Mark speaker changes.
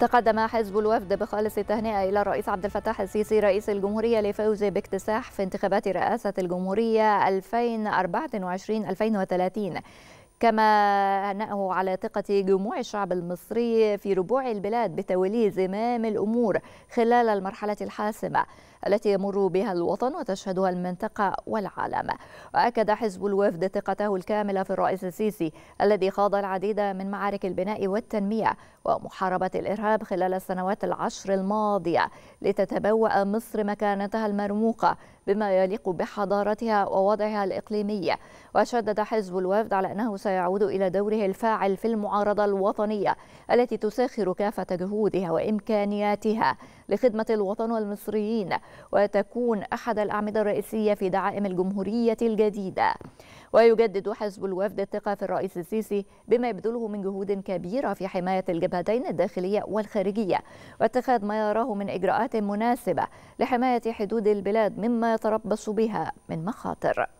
Speaker 1: تقدم حزب الوفد بخالص التهنئة إلى الرئيس عبد الفتاح السيسي رئيس الجمهورية لفوزه باكتساح في انتخابات رئاسة الجمهورية 2024-2030 كما أنه على ثقة جموع الشعب المصري في ربوع البلاد بتولي زمام الأمور خلال المرحلة الحاسمة التي يمر بها الوطن وتشهدها المنطقة والعالم وأكد حزب الوفد ثقته الكاملة في الرئيس السيسي الذي خاض العديد من معارك البناء والتنمية ومحاربة الإرهاب خلال السنوات العشر الماضية لتتبوأ مصر مكانتها المرموقة بما يليق بحضارتها ووضعها الإقليمي وشدد حزب الوفد على أنه سيعود إلى دوره الفاعل في المعارضة الوطنية التي تساخر كافة جهودها وإمكانياتها لخدمة الوطن والمصريين وتكون أحد الأعمدة الرئيسية في دعائم الجمهورية الجديدة ويجدد حزب الوفد الثقة في الرئيس السيسي بما يبذله من جهود كبيرة في حماية الجبهتين الداخلية والخارجية واتخاذ ما يراه من إجراءات مناسبة لحماية حدود البلاد مما يتربص بها من مخاطر